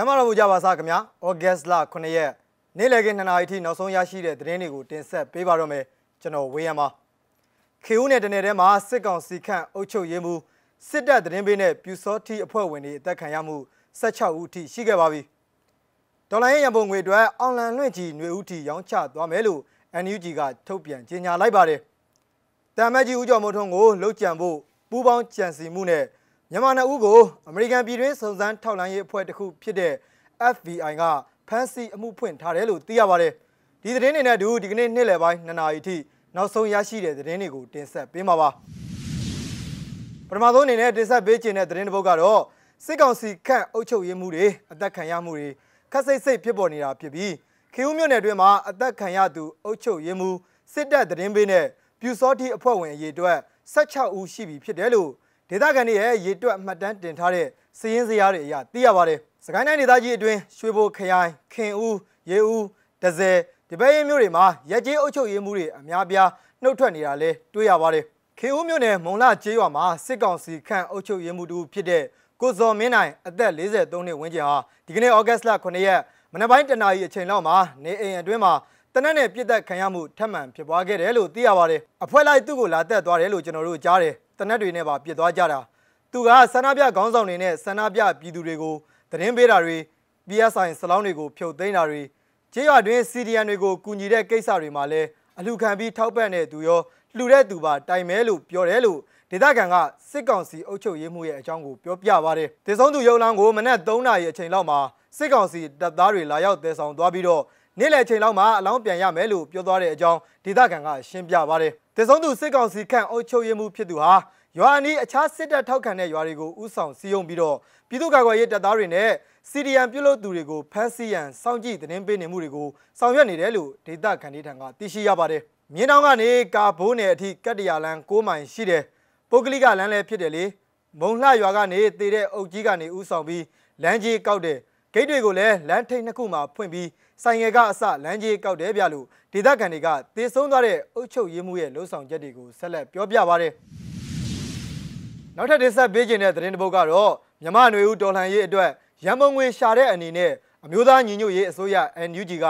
ကျမတော်မူကြပါစားခင်ဗျာဩဂတ်စ်လ9ရက်နေ့လယ်ခင်း2နာရီထိနောက်ဆုံးရရှိတဲ့သတင်းတွေကိုတင်ဆက်ပေးပါတော့မယ်ကျွန်တော်ဝေယံပါခေဦးနယ်တနယ်ထဲမှာစစ်ကောင်စီခန့်အုပ်ချုပ်ရေးမှူးစစ်တပ်သတင်းပေးနဲ့ပြူစောတိအဖွဲ့ဝင်တွေအသက်ခံရမှု16ဦးထိရှိခဲ့ပါပြီဒေါ်လာရင်းရပုံငွေအတွက်အွန်လိုင်းလွှင့်ကြီးຫນွေဦးထိရောင်းချသွားမယ်လို့ NUG ကထုတ်ပြန်ကြေညာလိုက်ပါတယ်တမ်မတ်ကြီးဦးကျော်မိုးထွန်းကိုလှုပ်ကြံဖို့ပူးပေါင်းကြံစီမှုနဲ့မြန်မာနှစ်ဦးကိုအမေရိကန်ပြည်တွင်းစုံစမ်းထောက်လှမ်းရေးအဖွဲ့တစ်ခုဖြစ်တဲ့ FBI ကဖမ်းဆီးအမှုဖွင့်ထားတယ်လို့သိရပါတယ်။ဒီသတင်းတွေနဲ့အတူဒီကနေ့နေ့လယ်ပိုင်း2နာရီထိနောက်ဆုံးရရှိတဲ့သတင်းတွေကိုတင်ဆက်ပေးမှာပါ။ပထမဆုံးအနေနဲ့တင်ဆက်ပေးခြင်းတဲ့သတင်းတစ်ပုဒ်ကတော့စစ်ကောင်စီခန့်အုပ်ချုပ်ရေးမှုတွေအသက်ခံရမှုတွေခက်စိတ်စိတ်ဖြစ်ပေါ်နေတာဖြစ်ပြီးခေဦးမြို့နယ်တွင်မှာအသက်ခံရသူအုပ်ချုပ်ရေးမှုစစ်တပ်သတင်းပေးနဲ့ပြူစောတိအဖွဲ့ဝင်အရေးအတွက်16ဦးရှိပြီဖြစ်တယ်လို့ဒေသခံတွေရဲ့ရေတွက်မှတ်တမ်းတင်ထားတဲ့စည်ရင်းစရာတွေအရသိရပါတယ်။စကိုင်းတိုင်းဒေသကြီးအတွင်းရွှေဘိုခရိုင်ခင်ဦးရေဦးဒဇယ်ဒီပဲရင်မြို့တွေမှာရက်ကြီးအုပ်ချုပ်ရေးမှုတွေအများပြားနှုတ်ထွက်နေတာလဲတွေ့ရပါတယ်။ခင်ဦးမြို့နယ်မုံလကျေးရွာမှာစစ်ကောင်စီခန့်အုပ်ချုပ်ရေးမှုတူဖြစ်တဲ့ကိုဇော်မင်းနိုင်အသက်43နှစ်ဝန်းကျင်ဟာဒီကနေ့ဩဂတ်စ်လ9ရက်မနက်ပိုင်းတနာရီအချိန်လောက်မှာနေအိမ်အတွင်းမှာတနက်နဲ့ပြစ်သက်ခံရမှုထပ်မံဖြစ်ပွားခဲ့တယ်လို့သိရပါတယ်။အဖွဲလိုက်သူ့ကိုလာတက်သွားတယ်လို့ကျွန်တော်တို့ကြားတယ်တနက်တွေနဲ့ပါပြစ်သွားကြတာသူကဆန္ဒပြခေါင်းဆောင်တွေနဲ့ဆန္ဒပြပြည်သူတွေကိုသတင်းပေးတာတွေ PSI စလောင်းတွေကိုဖြုတ်သိမ်းတာတွေကြေးရွာတွင် CDN တွေကိုကူညီတဲ့ကိစ္စတွေမှာလည်းအလှခံပြီးထောက်ပံ့တဲ့သူရောလှူတဲ့သူပါတိုင်မဲလို့ပြောတယ်လို့ဒေသခံကစစ်ကောင်စီအုပ်ချုပ်ရေးမှုရဲ့အကြောင်းကိုပြောပြပါတယ်။ဒေဆုံးသူရုံလောင်းကိုမနက်3နာရီအချိန်လောက်မှာစစ်ကောင်စီတပ်သားတွေလာရောက်တည်ဆောင်သွားပြီးတော့နေ့လယ်ချိန်လောက်မှာအလောင်းပြန်ရမယ်လို့ပြောသွားတဲ့အကြောင်းဒေသခံကရှင်းပြပါတယ်။တဆုံးသူစစ်ကောင်စီခန့်အုပ်ချုပ်ရေးမှူးဖြစ်သူဟာရွာအနီးအခြားစစ်တပ်ထောက်ခံတဲ့ရွာတွေကိုဥဆောင်စီယုံပြီးတော့ပြည်သူ့ကာကွယ်ရေးတပ်သားတွေနဲ့စီဒီအမ်ပြုလုပ်သူတွေကိုဖမ်းဆီးရန်စောင့်ကြည့်သတင်းပေးနေမှုတွေကိုဆောင်ရွက်နေတယ်လို့ဒေသခံတွေထံကသိရှိရပါတယ်။မြင်းတောင်ကနေကာဘိုးနယ်အထိကတ္တရာလန်6မိုင်ရှိတယ်။ပုဂ္ဂလိကလန်လည်းဖြစ်တယ်လေ။မုံလှရွာကနေတည်တဲ့အုပ်ကြီးကနေဥဆောင်ပြီးလမ်းကြီးကောက်တဲ့ဂိတ်တွေကိုလည်းလမ်းထိပ်နှစ်ခုမှာဖွင့်ပြီးဆိုင်ငယ်ကအစလမ်းကြီးကောက်တယ်ဗျလို့ဒေသခံတွေကတေဆုံးသွားတဲ့အုတ်ချုပ်ရေးမှုရဲ့လှုပ်ဆောင်ချက်တွေကိုဆက်လက်ပြောပြပါရယ်နောက်ထပ်တင်ဆက်ပေးခြင်းတဲ့သတင်းတစ်ပုဒ်ကတော့မြမနွေဦးတော်လှန်ရေးအတွက်ရန်ပုံငွေရှာတဲ့အနေနဲ့အမျိုးသားညီညွတ်ရေးအစိုးရ NUG က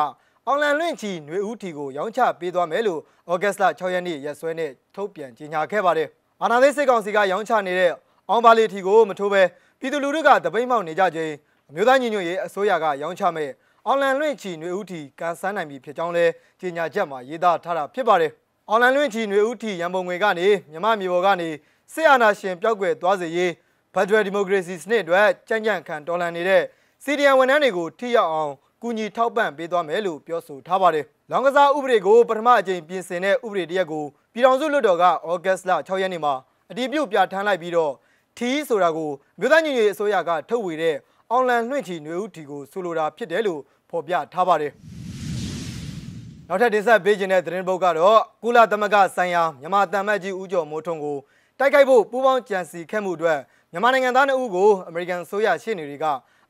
အောင်လန်လွင့်ချီနွေဦးထီကိုရောင်းချပေးသွားမယ်လို့ဩဂတ်စ်လ6ရက်နေ့ရက်စွဲနဲ့ထုတ်ပြန်ကြေညာခဲ့ပါတယ်။အာဏာသိမ်းစစ်ကောင်စီကရောင်းချနေတဲ့အောင်ပါလီထီကိုမထိုးဘဲပြည်သူလူထုကတပိတ်မောက်နေကြခြင်းအမျိုးသားညီညွတ်ရေးအစိုးရကရောင်းချမဲ့အွန်လိုင်းလွင့်ချီຫນွေဥတီကန်ဆန်းနိုင်ပြီဖြစ်ကြောင်းလဲကြေညာချက်မှာရေးသားထားတာဖြစ်ပါတယ်။အွန်လိုင်းလွင့်ချီຫນွေဥတီရန်ပုံငွေကနေမြမမျိုးပေါ်ကနေစစ်အာဏာရှင်ပျောက်ကွယ်သွားစေရေးဖက်ဒရယ်ဒီမိုကရေစီစနစ်အတွက်ကြံ့ကြံ့ခံတော်လှန်နေတဲ့စီဒီအမ်ဝန်ထမ်းတွေကိုထိရောက်အောင်ကူညီထောက်ပံ့ပေးသွားမယ်လို့ပြောဆိုထားပါတယ်။လောင်ကစားဥပဒေကိုပထမအကြိမ်ပြင်ဆင်တဲ့ဥပဒေတရက်ကိုပြည်ထောင်စုလွှတ်တော်ကဩဂတ်စ်လ6ရက်နေ့မှာအတည်ပြုပြဋ္ဌာန်းလိုက်ပြီးတော့ TI ဆိုတာကိုမြို့သားညီညွတ်ရေးအစိုးရကထုတ်ဝေတဲ့အောင်လန်လွှင့်ချီနှွေဦးတီကိုဆိုလိုတာဖြစ်တယ်လို့ဖော်ပြထားပါတယ်။နောက်ထပ်တင်ဆက်ပေးခြင်းတဲ့သတင်းပုဒ်ကတော့ကုလသမဂ္ဂဆိုင်ရာမြန်မာတမ္မတ်ကြီးဦးကျော်မိုးထွန်းကိုတိုက်ခိုက်ဖို့ပူးပေါင်းကြံစီခဲ့မှုအတွက်မြန်မာနိုင်ငံသားနှစ်ဦးကိုအမေရိကန်ဆိုရရှေ့နေတွေက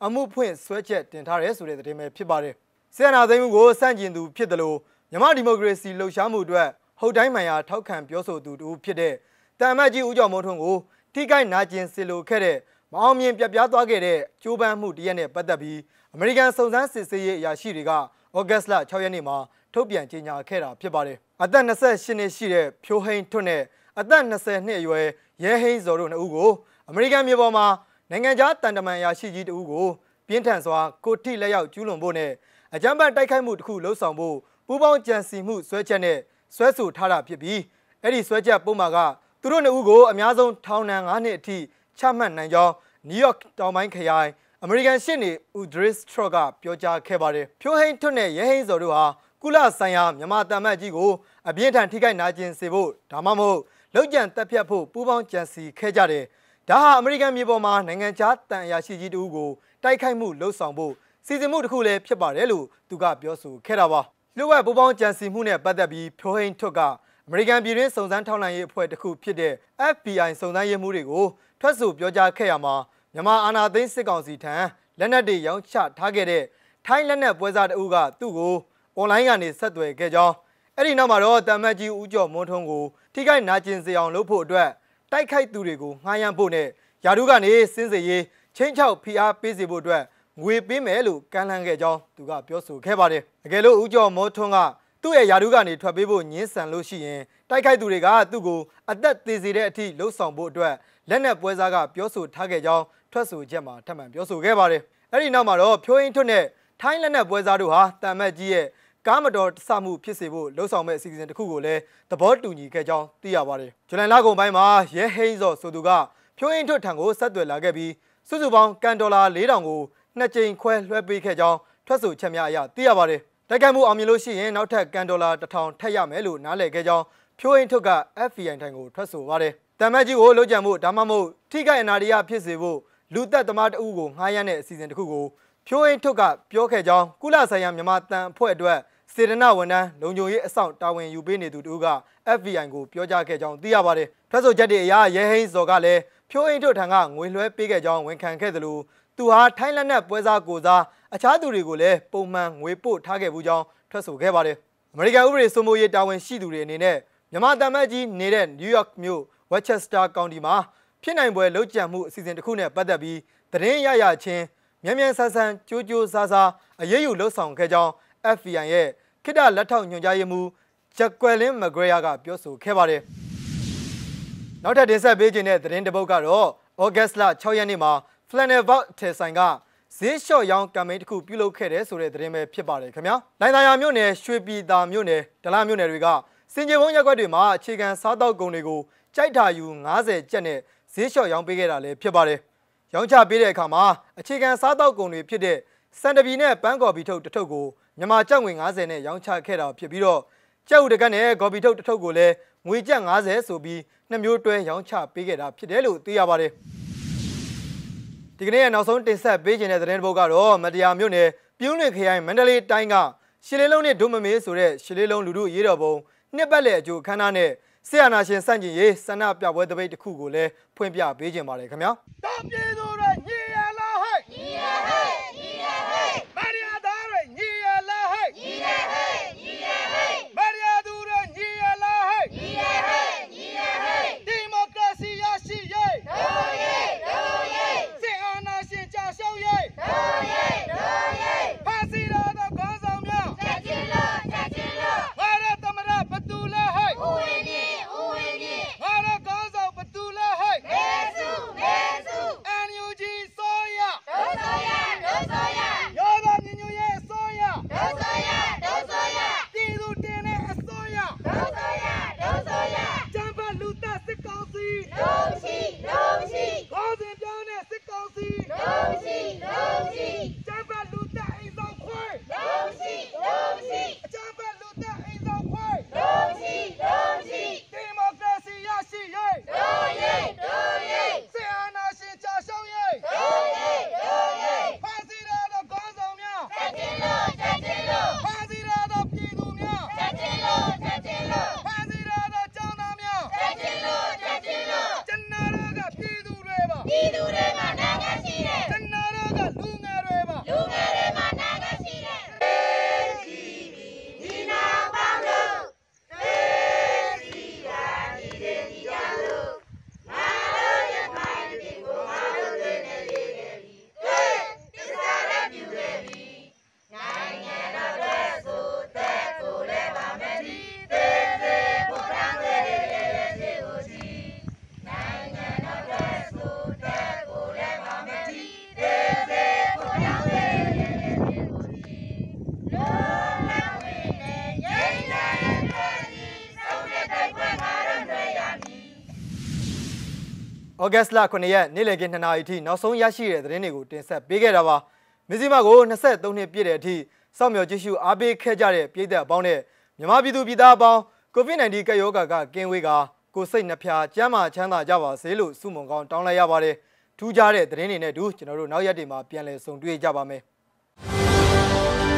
အမှုဖွင့်ဆွဲချက်တင်ထားတယ်ဆိုတဲ့သတင်းပဲဖြစ်ပါတယ်။ဆီယနာသိမ်းမှုကိုစန့်ကျင်သူဖြစ်တယ်လို့မြန်မာဒီမိုကရေစီလှုပ်ရှားမှုအတွက်ဟုတ်တိုင်းမှန်ရာထောက်ခံပြောဆိုသူတူဖြစ်တဲ့တမ္မတ်ကြီးဦးကျော်မိုးထွန်းကိုထိခိုက်နာကျင်စေလိုခဲ့တဲ့မအောင်မြင်ပြပြသွားခဲ့တဲ့ကြိုးပမ်းမှုတရက်နဲ့ပတ်သက်ပြီးအမေရိကန်စုံစမ်းစစ်ဆေးရေးအရာရှိတွေကဩဂတ်လ6ရက်နေ့မှာထုတ်ပြန်ကြေညာခဲ့တာဖြစ်ပါတယ်။အသက်28နှစ်ရှိတဲ့ဖြိုဟိန်ထွန်းနဲ့အသက်20နှစ်အရွယ်ရဲဟိန်ဇော်တို့နှစ်ဦးကိုအမေရိကန်မြေပေါ်မှာနိုင်ငံခြားတန်တမန်အရာရှိကြီးတဦးကိုပြင်းထန်စွာကိုထိလက်ရောက်ကျူးလွန်ဖို့နဲ့အကြမ်းဖက်တိုက်ခိုက်မှုတစ်ခုလှုပ်ဆောင်ဖို့ပူးပေါင်းကြံစီမှုဆွဲချက်နဲ့ဆွဲဆိုထားတာဖြစ်ပြီးအဲ့ဒီဆွဲချက်ပုံမှာကသူတို့နှစ်ဦးကိုအများဆုံးထောင်ဒဏ်9နှစ်အထိချမှတ်နိုင်ကြောင်းနယူးယောက်တောင်ပိုင်းခရိုင်အမေရိကန်ရှစ်နေဦးဒရစ်ထရော့ကပြောကြားခဲ့ပါတယ်ဖြိုးဟိန်ထွန်းနဲ့ရဲဟိန်စော်တို့ဟာကုလဆိုင်ရာမြန်မာတမတ်ကြီးကိုအပြင်းထန်ထိခိုက်နာကျင်စေဖို့ဒါမှမဟုတ်လောက်ကျန်တက်ဖြတ်ဖို့ပူးပေါင်းကြံစီခဲ့ကြတယ်ဒါဟာအမေရိကန်မြေပေါ်မှာနိုင်ငံခြားတန်အရာရှိကြီးတူကိုတိုက်ခိုက်မှုလှုပ်ဆောင်ဖို့စီစဉ်မှုတစ်ခုလည်းဖြစ်ပါတယ်လို့သူကပြောဆိုခဲ့တာပါလူ့ဝက်ပူးပေါင်းကြံစီမှုနဲ့ပတ်သက်ပြီးဖြိုးဟိန်ထွန်းကအမေရိကန်ပြည်တွင်းစုံစမ်းထောက်လှမ်းရေးအဖွဲ့တစ်ခုဖြစ်တဲ့ FBI စုံစမ်းရေးမှူးတွေကိုထွက်ဆိုပြောကြားခဲ့ရမှာမြန်မာအာဏာသိမ်းစစ်ကောင်စီထံလက်နက်တွေရောင်းချထားခဲ့တဲ့ထိုင်းလက်နက်ပွဲစားတအုပ်ကသူ့ကိုအွန်လိုင်းကနေဆက်သွယ်ခဲ့ကြောင်းအဲ့ဒီနောက်မှာတော့တမတ်ကြီးဦးကျော်မွန်းထွန်းကိုထိခိုက်နာကျင်စေအောင်လုပ်ဖို့အတွက်တိုက်ခိုက်သူတွေကိုငှားရမ်းဖို့နဲ့ယာတုကနေစင်းစေရေးချင်းချောက်ဖိအားပေးစေဖို့အတွက်ငွေပေးမယ်လို့ကမ်းလှမ်းခဲ့ကြောင်းသူကပြောဆိုခဲ့ပါတယ်။အကယ်လို့ဦးကျော်မွန်းထွန်းကသူ့ရဲ့ယာဒူးကနေထွက်ပေးဖို့ညှင်းဆန်လို့ရှိရင်တိုက်ခိုက်သူတွေကသူ့ကိုအသက်သေးစေတဲ့အထိလှုပ်ဆောင်ဖို့အတွက်လက်နက်ပွဲစားကပြောဆိုထားခဲ့ကြောင်းထွက်ဆိုချက်မှာထပ်မံပြောဆိုခဲ့ပါတယ်။အဲဒီနောက်မှာတော့ဖြိုးရင်ထွတ်နဲ့ထိုင်းလက်နက်ပွဲစားတို့ဟာတန်မတ်ကြီးရဲ့ကားမတော်တဆမှုဖြစ်စေဖို့လှုပ်ဆောင်မဲ့အစီအစဉ်တစ်ခုကိုလည်းသဘောတူညီခဲ့ကြောင်းသိရပါတယ်။ဇူလိုင်လကုန်ပိုင်းမှာရဲဟိန်းစော်ဆိုသူကဖြိုးရင်ထွတ်ထံကိုဆက်သွယ်လာခဲ့ပြီးစုစုပေါင်းကန်ဒေါ်လာ4000ကိုနှစ်ကြိမ်ခွဲလွှဲပေးခဲ့ကြောင်းထွက်ဆိုချက်များအရသိရပါတယ်တိုက်ခိုက်မှုအောင်မြင်လို့ရှိရင်နောက်ထပ်ကန်ဒေါ်လာ1000ထပ်ရမယ်လို့နားလည်ခဲ့ကြောင်းဖြိုးအိမ်ထုတ်က FBI ထံကိုထွက်ဆိုပါတယ်။တမ်မတ်ကြီးကိုလှုပ်ကြံမှုဒါမှမဟုတ်ထိခိုက်အနာရီယဖြစ်စေဖို့လူသက်သမားတဦးကိုငှားရမ်းတဲ့အစီအစဉ်တစ်ခုကိုဖြိုးအိမ်ထုတ်ကပြောခဲ့ကြောင်းကုလဆိုင်ရာမြန်မာတန်အဖွဲ့အတွက်စေတနာဝန်ထမ်းလုံခြုံရေးအဆောင်တာဝန်ယူပေးနေသူတို့က FBI ကိုပြောကြားခဲ့ကြောင်းသိရပါတယ်။ထွက်ဆိုချက်တွေအရရဲဟိန်းစော်ကလည်းဖြိုးအိမ်ထုတ်ထံကငွေလွှဲပေးခဲ့ကြောင်းဝန်ခံခဲ့သလိုသူဟာထိုင်းလက်နက်ပွဲစားကိုစားအခြားသူတွေကိုလည်းပုံမှန်ငွေပို့ထားခဲ့ဘူးကြောင်းထွက်ဆိုခဲ့ပါတယ်။အမေရိကန်ဥပဒေစိုးမိုးရေးတာဝန်ရှိသူတွေအနေနဲ့မြန်မာတမတ်ကြီးနေတဲ့ New York မြို့ Westchester County မှာဖြစ်နိုင်ပွဲလှုပ်ကြံမှုအစီအစဉ်တစ်ခုနဲ့ပတ်သက်ပြီးသတင်းရရချင်းမြန်မြန်ဆန်ဆန်ကြိုးကြိုးစားစားအရေးယူလှုပ်ဆောင်ခဲ့ကြောင်း FBI ရဲ့ခိတလက်ထောက်ညွှန်ကြားရေးမှူးဂျက်ကွယ်လင်းမဂရေယာကပြောဆိုခဲ့ပါတယ်။နောက်ထပ်တင်ဆက်ပေးခြင်းတဲ့သတင်းတစ်ပုဒ်ကတော့ August 6ရက်နေ့မှာ Flannel Vault ထဲဆိုင်ကဈေးလျှော့ရောင်းကမ်ပိန်းတစ်ခုပြုလုပ်ခဲ့တယ်ဆိုတဲ့သတင်းပဲဖြစ်ပါတယ်ခင်ဗျာ။လိုင်သာယာမြို့နယ်ရွှေပြည်သာမြို့နယ်ဒလမြို့နယ်တွေကစင်ကြေဘုံရက်ွက်တွေမှာအခြေခံစားတောက်ကုန်တွေကိုကြိုက်တာယူ90ကျပ်နဲ့ဈေးလျှော့ရောင်းပေးခဲ့တာလည်းဖြစ်ပါတယ်။ရောင်းချပေးတဲ့အခါမှာအခြေခံစားတောက်ကုန်တွေဖြစ်တဲ့စန်တပီနဲ့ပန်းကော်ပီထုတ်တစ်ထုပ်ကိုမြန်မာကျပ်ငွေ90နဲ့ရောင်းချခဲ့တာဖြစ်ပြီးတော့ကျပ်ဥတကတ်နဲ့ကော်ပီထုတ်တစ်ထုပ်ကိုလည်းငွေကျပ်90ဆိုပြီးနှမျိုးတွဲရောင်းချပေးခဲ့တာဖြစ်တယ်လို့သိရပါတယ်။ဒီကနေ့ရဲ့နောက်ဆုံးတင်ဆက်ပေးခြင်းတဲ့သတင်းပုဒ်ကတော့မတရားမြို့နယ်ပြုံးလွင်ခရိုင်မန္တလေးတိုင်းကရှစ်လေးလုံးနဲ့ဒုမမေဆိုတဲ့ရှစ်လေးလုံးလူမှုရေးတော်ပုံနှစ်ပတ်လည်အကျိုးအခမ်းအနားနဲ့ဆရာနာရှင်စန့်ကျင်ရေးဆန္ဒပြပွဲတပိတ်တစ်ခုကိုလည်းဖွင့်ပြပေးခြင်းပါတယ်ခင်ဗျာ။တပြည်သူ do that. ဩဂတ်စ်လ9ရက်နေ့လည်ခင်း2နာရီအထိနောက်ဆုံးရရှိတဲ့သတင်းတွေကိုတင်ဆက်ပေးခဲ့တာပါ။မဇီမာကို23နှစ်ပြည့်တဲ့အထိစောင့်မျှော်ကြည့်ရှုအားပေးခဲ့ကြတဲ့ပြည်သက်အပေါင်းနဲ့မြန်မာပြည်သူပြည်သားအပေါင်း COVID-19 ကပ်ရောဂါကကင်းဝေးကာကိုစိတ်နှဖျားကျန်းမာချမ်းသာကြပါစေလို့ဆုမွန်ကောင်းတောင်းလိုက်ရပါတယ်။ထူးခြားတဲ့သတင်းတွေနဲ့အတူကျွန်တော်တို့နောက်ရက်တွေမှာပြန်လည်ဆုံတွေ့ကြပါမယ်။